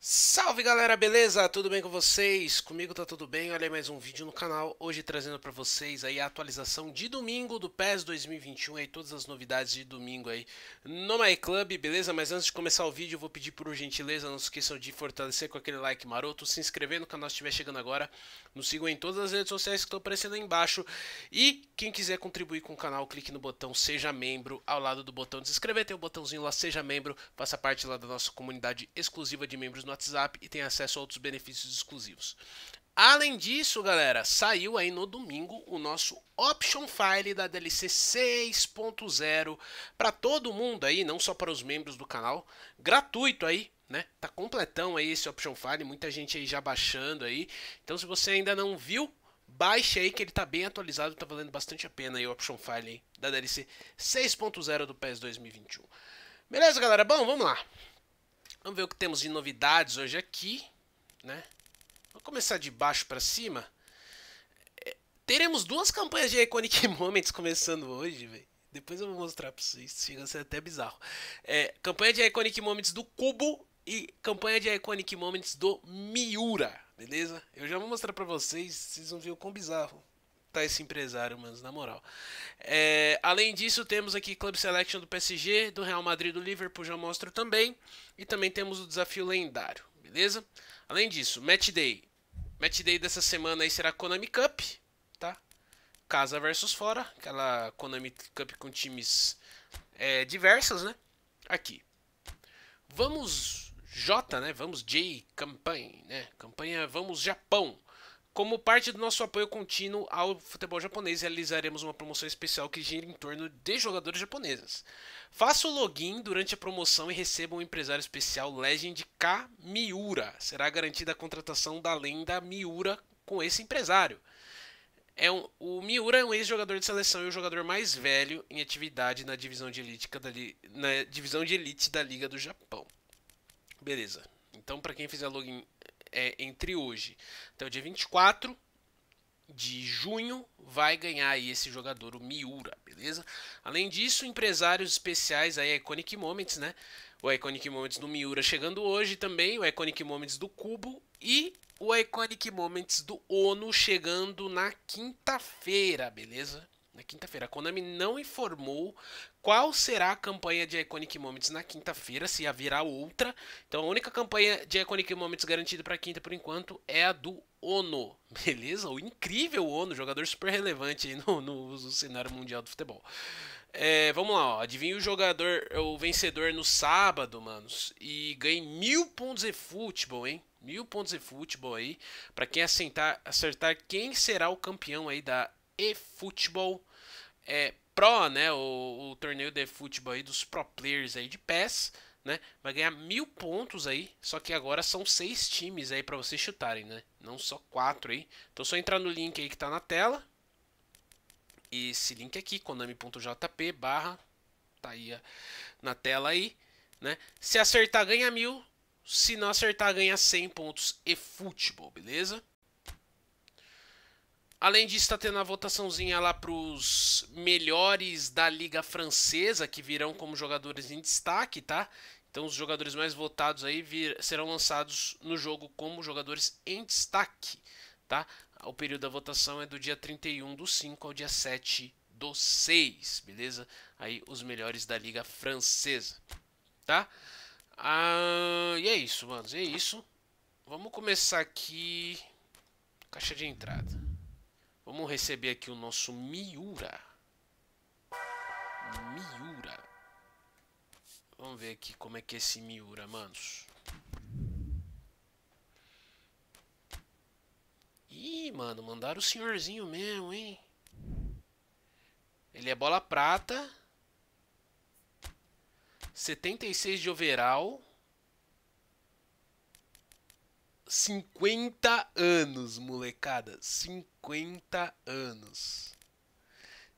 S Salve galera, beleza? Tudo bem com vocês? Comigo tá tudo bem, olha mais um vídeo no canal, hoje trazendo para vocês aí a atualização de domingo do PES 2021 aí todas as novidades de domingo aí no My Club, beleza? Mas antes de começar o vídeo eu vou pedir por gentileza, não se esqueçam de fortalecer com aquele like maroto, se inscrever no canal se estiver chegando agora, nos sigam em todas as redes sociais que estão aparecendo aí embaixo e quem quiser contribuir com o canal, clique no botão seja membro, ao lado do botão de se inscrever tem o um botãozinho lá seja membro, faça parte lá da nossa comunidade exclusiva de membros no WhatsApp e tem acesso a outros benefícios exclusivos. Além disso, galera, saiu aí no domingo o nosso option file da DLC 6.0 para todo mundo aí, não só para os membros do canal, gratuito aí, né? Tá completão aí esse option file, muita gente aí já baixando aí. Então, se você ainda não viu, baixe aí que ele tá bem atualizado, tá valendo bastante a pena aí o option file aí, da DLC 6.0 do PES 2021. Beleza, galera? Bom, vamos lá. Vamos ver o que temos de novidades hoje aqui, né? Vou começar de baixo para cima. É, teremos duas campanhas de Iconic Moments começando hoje, velho. Depois eu vou mostrar pra vocês, chega a ser até bizarro. É, campanha de Iconic Moments do Cubo e campanha de Iconic Moments do Miura, beleza? Eu já vou mostrar pra vocês, vocês vão ver o quão bizarro tá esse empresário, mano, na moral. É, além disso, temos aqui Club Selection do PSG, do Real Madrid do Liverpool, já mostro também. E também temos o desafio lendário, beleza? Além disso, Match Day. Match Day dessa semana aí será Konami Cup, tá? Casa versus fora, aquela Konami Cup com times é, diversos, né? Aqui. Vamos J, né? Vamos J, campanha, né? Campanha Vamos Japão. Como parte do nosso apoio contínuo ao futebol japonês, realizaremos uma promoção especial que gira em torno de jogadores japoneses. Faça o login durante a promoção e receba um empresário especial Legend K Miura. Será garantida a contratação da lenda Miura com esse empresário. É um, o Miura é um ex-jogador de seleção e o jogador mais velho em atividade na divisão de elite da, na divisão de elite da Liga do Japão. Beleza. Então, para quem fizer login é, entre hoje. Então, dia 24 de junho vai ganhar aí esse jogador, o Miura, beleza? Além disso, empresários especiais aí, Iconic Moments, né? O Iconic Moments do Miura chegando hoje também, o Iconic Moments do Cubo e o Iconic Moments do ONU chegando na quinta-feira, beleza? na quinta-feira. A Konami não informou qual será a campanha de Iconic Moments na quinta-feira, se haverá outra. Então a única campanha de Iconic Moments garantida para quinta por enquanto é a do Ono, beleza? O incrível Ono, jogador super relevante no, no, no cenário mundial do futebol. É, vamos lá, ó. adivinha o jogador, o vencedor no sábado, manos, e ganhe mil pontos de futebol, hein? Mil pontos de futebol aí, para quem acertar, acertar quem será o campeão aí da eFootball é, Pro, né, o, o torneio de futebol aí dos pro players aí de PES, né, vai ganhar mil pontos aí, só que agora são seis times aí para vocês chutarem, né, não só quatro aí. Então só entrar no link aí que tá na tela, esse link aqui, konami.jp barra, tá aí na tela aí, né, se acertar ganha mil, se não acertar ganha 100 pontos e futebol, beleza? Além disso, está tendo a votaçãozinha lá para os melhores da Liga Francesa, que virão como jogadores em destaque, tá? Então, os jogadores mais votados aí vir, serão lançados no jogo como jogadores em destaque, tá? O período da votação é do dia 31 do 5 ao dia 7 do 6, beleza? Aí, os melhores da Liga Francesa, tá? Ah, e é isso, manos, é isso. Vamos começar aqui... Caixa de entrada. Vamos receber aqui o nosso Miura. Miura. Vamos ver aqui como é que é esse Miura, manos. Ih, mano, mandaram o senhorzinho mesmo, hein? Ele é bola prata. 76 de overall. 50 anos, molecada. 50 anos.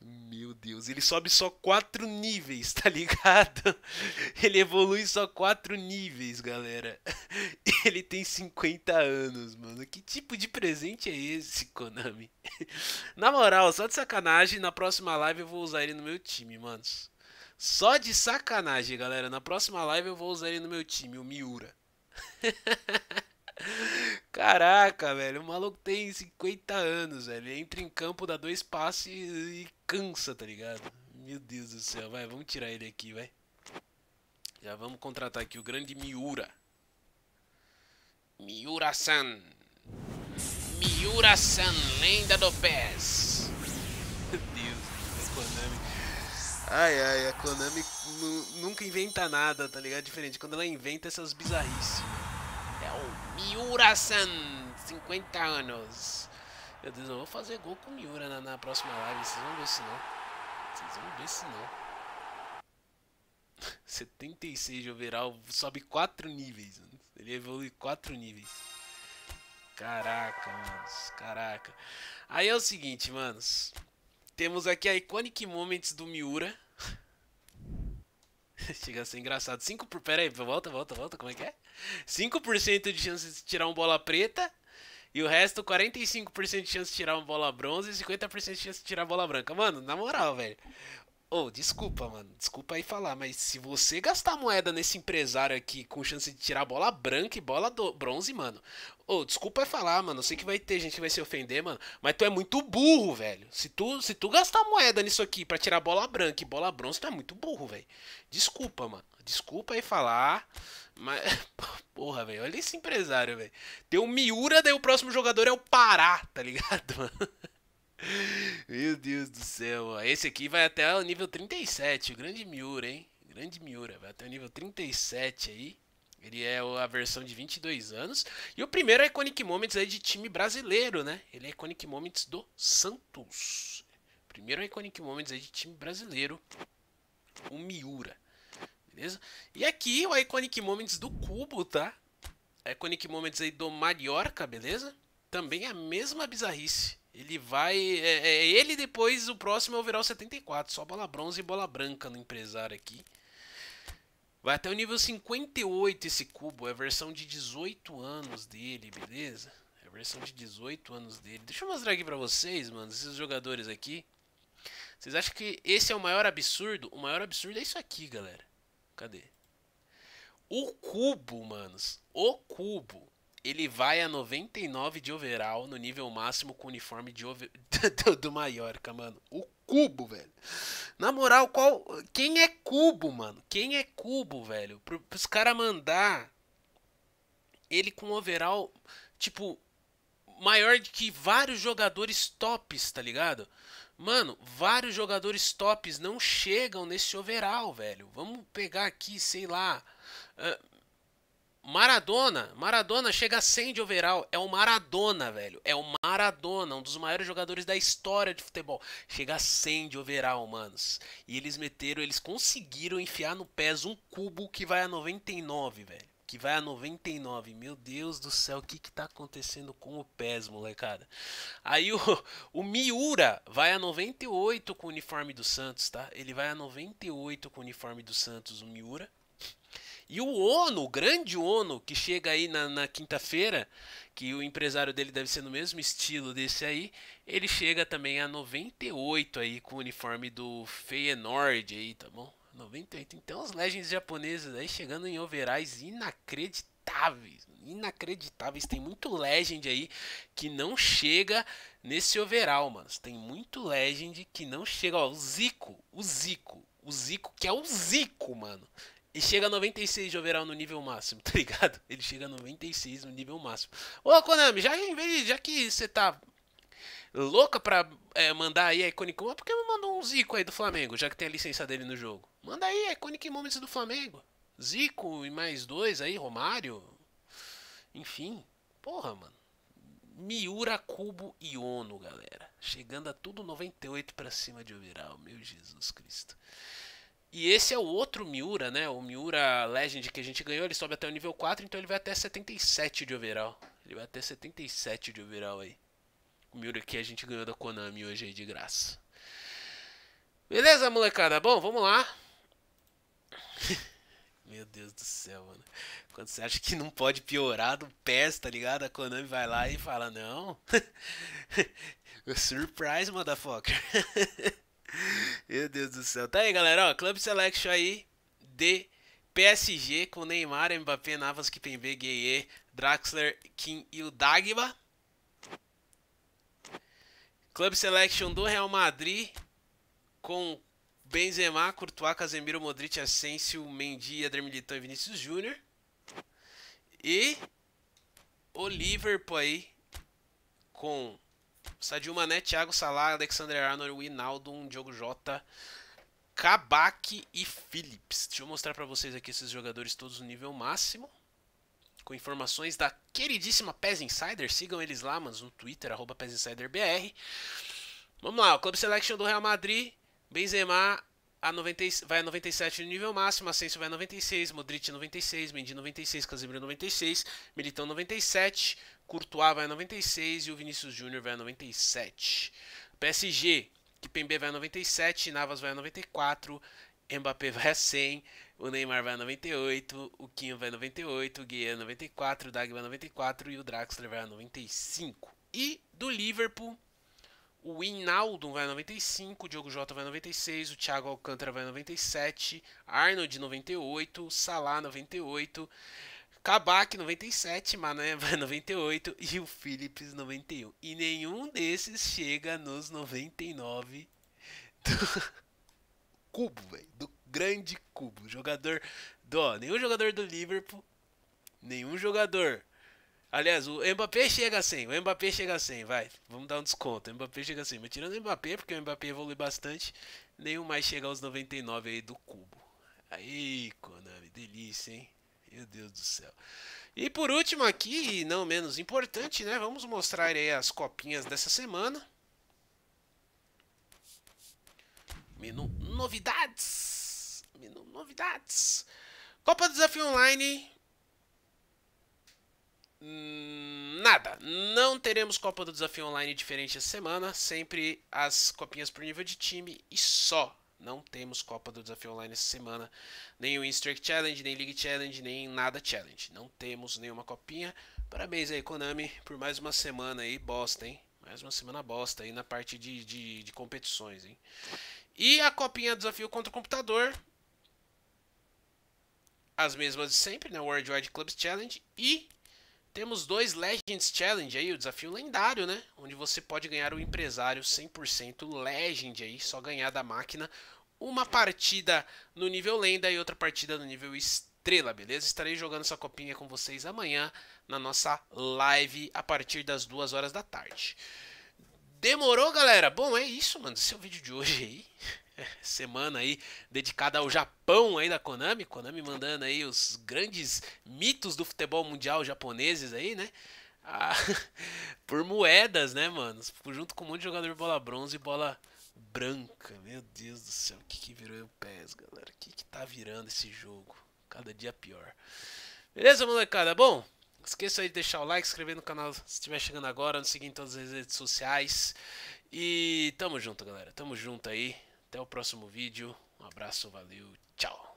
Meu Deus, ele sobe só 4 níveis, tá ligado? Ele evolui só 4 níveis, galera. Ele tem 50 anos, mano. Que tipo de presente é esse, Konami? Na moral, só de sacanagem, na próxima live eu vou usar ele no meu time, manos. Só de sacanagem, galera. Na próxima live eu vou usar ele no meu time, o Miura. Caraca, velho, o maluco tem 50 anos, velho. Entra em campo, dá dois passes e, cansa, tá ligado? Meu Deus do céu, vai, vamos tirar ele aqui, vai. Já vamos contratar aqui o grande Miura. Miura-san. Miura-san, lenda do PES. Meu Deus, a é Konami. Ai, ai, a Konami nunca inventa nada, tá ligado? Diferente, quando ela inventa essas bizarrices. Miura-san, 50 anos. Meu Deus, eu vou fazer gol com Miura na, na próxima live. Vocês vão ver se não. Vocês vão ver se não. 76 de overall, sobe 4 níveis. Mano. Ele evolui 4 níveis. Caraca, manos. Caraca. Aí é o seguinte, manos. Temos aqui a Iconic Moments do Miura. Chega a ser engraçado. 5 por... Pera aí, volta, volta, volta. Como é que é? 5% de chance de tirar uma bola preta. E o resto, 45% de chance de tirar uma bola bronze e 50% de chance de tirar a bola branca. Mano, na moral, velho. Ô, oh, desculpa, mano. Desculpa aí falar, mas se você gastar moeda nesse empresário aqui com chance de tirar bola branca e bola do bronze, mano. Ô, oh, desculpa aí falar, mano. sei que vai ter gente que vai se ofender, mano. Mas tu é muito burro, velho. Se tu, se tu gastar moeda nisso aqui para tirar bola branca e bola bronze, tu é muito burro, velho. Desculpa, mano. Desculpa aí falar. Mas. Porra, velho. Olha esse empresário, velho. Tem o Miura, daí o próximo jogador é o Pará, tá ligado, mano? Meu Deus do céu. Esse aqui vai até o nível 37, o grande Miura, hein? Grande Miura, vai até o nível 37 aí. Ele é a versão de 22 anos. E o primeiro é Iconic Moments aí de time brasileiro, né? Ele é Iconic Moments do Santos. Primeiro é Iconic Moments aí de time brasileiro. O Miura. Beleza? E aqui é o Iconic Moments do Cubo, tá? É Iconic Moments aí do Mallorca, beleza? Também a mesma bizarrice ele vai. É, é ele depois o próximo é o overall 74. Só bola bronze e bola branca no empresário aqui. Vai até o nível 58 esse cubo. É a versão de 18 anos dele, beleza? É a versão de 18 anos dele. Deixa eu mostrar aqui pra vocês, mano, esses jogadores aqui. Vocês acham que esse é o maior absurdo? O maior absurdo é isso aqui, galera. Cadê? O cubo, manos. O cubo ele vai a 99 de overall no nível máximo com o uniforme de over... do Mallorca, mano. O Cubo, velho. Na moral, qual quem é Cubo, mano? Quem é Cubo, velho? Para os caras mandar ele com overall, tipo, maior que vários jogadores tops, tá ligado? Mano, vários jogadores tops não chegam nesse overall, velho. Vamos pegar aqui, sei lá. Maradona, Maradona chega a 100 de overall, é o Maradona, velho, é o Maradona, um dos maiores jogadores da história de futebol, chega a 100 de overall, manos, e eles meteram, eles conseguiram enfiar no pés um cubo que vai a 99, velho, que vai a 99, meu Deus do céu, o que que tá acontecendo com o pés, molecada, aí o, o Miura vai a 98 com o uniforme do Santos, tá, ele vai a 98 com o uniforme do Santos, o Miura, e o ONU, o grande ONU, que chega aí na, na quinta-feira, que o empresário dele deve ser no mesmo estilo desse aí, ele chega também a 98 aí com o uniforme do Feyenoord aí, tá bom? 98. Então as Legends japonesas aí chegando em overais inacreditáveis, inacreditáveis. Tem muito Legend aí que não chega nesse overall, mano. Tem muito Legend que não chega, ó, o Zico, o Zico, o Zico que é o Zico, mano. E chega a 96 de overall no nível máximo, tá ligado? Ele chega a 96 no nível máximo. Ô Konami, já, em vez, já que você tá louca pra é, mandar aí a Iconic Moments, por que não mandou um Zico aí do Flamengo, já que tem a licença dele no jogo? Manda aí a Iconic Moments do Flamengo. Zico e mais dois aí, Romário. Enfim, porra, mano. Miura, Cubo e Ono, galera. Chegando a tudo 98 para cima de overall, meu Jesus Cristo. E esse é o outro Miura, né? O Miura Legend que a gente ganhou, ele sobe até o nível 4, então ele vai até 77 de overall. Ele vai até 77 de overall aí. O Miura que a gente ganhou da Konami hoje aí de graça. Beleza, molecada? Bom, vamos lá. Meu Deus do céu, mano. Quando você acha que não pode piorar do PES, tá ligado? A Konami vai lá e fala, não. Surprise, motherfucker. Meu Deus do céu. Tá aí, galera. Ó, Club Selection aí de PSG com Neymar, Mbappé, Navas, Kipembe, Gueye, Draxler, Kim e o Dagba. Club Selection do Real Madrid com Benzema, Courtois, Casemiro, Modric, Asensio, Mendy, Eder Militão e Vinícius Júnior. E o Liverpool aí com Sadio Mané, Thiago Salah, Alexander Arnold, Winaldo, Diogo Jota, Kabak e Phillips. Deixa eu mostrar para vocês aqui esses jogadores todos no nível máximo. Com informações da queridíssima PES Insider. Sigam eles lá, mas no Twitter, arroba PESInsiderBR. Vamos lá, o Club Selection do Real Madrid, Benzema, a 90, vai a 97 no nível máximo, Asensio vai a 96, Modric 96, Mendy 96, Casemiro 96, Militão 97, Courtois vai a 96 e o Vinícius Júnior vai a 97. PSG, Kipembe vai a 97, Navas vai a 94, Mbappé vai a 100, o Neymar vai a 98, o Kim vai a 98, o Guia 94, o Dag vai a 94 e o Draxler vai a 95. E do Liverpool, o Inaldo vai a 95, o Diogo Jota vai a 96, o Thiago Alcântara vai a 97, Arnold 98, Salah 98. Kabak 97, Mané 98 e o Phillips 91. E nenhum desses chega nos 99 do cubo, velho. Do grande cubo. Jogador do. Ó, nenhum jogador do Liverpool. Nenhum jogador. Aliás, o Mbappé chega sem. O Mbappé chega sem, vai. Vamos dar um desconto. O Mbappé chega sem. Mas tirando o Mbappé, porque o Mbappé evolui bastante. Nenhum mais chega aos 99 aí do cubo. Aí, Konami, delícia, hein? Meu Deus do céu. E por último aqui, e não menos importante, né? Vamos mostrar aí as copinhas dessa semana. Menu novidades. Menu novidades. Copa do Desafio Online. Hum, nada. Não teremos Copa do Desafio Online diferente essa semana. Sempre as copinhas por nível de time e só. Não temos Copa do Desafio Online essa semana. Nem o Instruct Challenge, nem League Challenge, nem nada Challenge. Não temos nenhuma copinha. Parabéns aí, Konami, por mais uma semana aí, bosta, hein? Mais uma semana bosta aí na parte de, de, de competições, hein? E a copinha Desafio contra o Computador. As mesmas de sempre, né? World Wide Clubs Challenge e temos dois Legends Challenge aí, o desafio lendário, né? Onde você pode ganhar o empresário 100% Legend aí, só ganhar da máquina. Uma partida no nível lenda e outra partida no nível estrela, beleza? Estarei jogando essa copinha com vocês amanhã na nossa live a partir das 2 horas da tarde. Demorou, galera? Bom, é isso, mano. Esse é o vídeo de hoje aí. semana aí dedicada ao Japão aí da Konami, Konami mandando aí os grandes mitos do futebol mundial japoneses aí, né? Ah, por moedas, né, mano? Junto com um monte de jogador de bola bronze e bola branca. Meu Deus do céu, o que, que virou o PES, galera? O que, que tá virando esse jogo? Cada dia pior. Beleza, molecada? Bom, esqueça aí de deixar o like, inscrever no canal se estiver chegando agora, nos seguir em todas as redes sociais. E tamo junto, galera. Tamo junto aí. Até o próximo vídeo. Um abraço, valeu, tchau.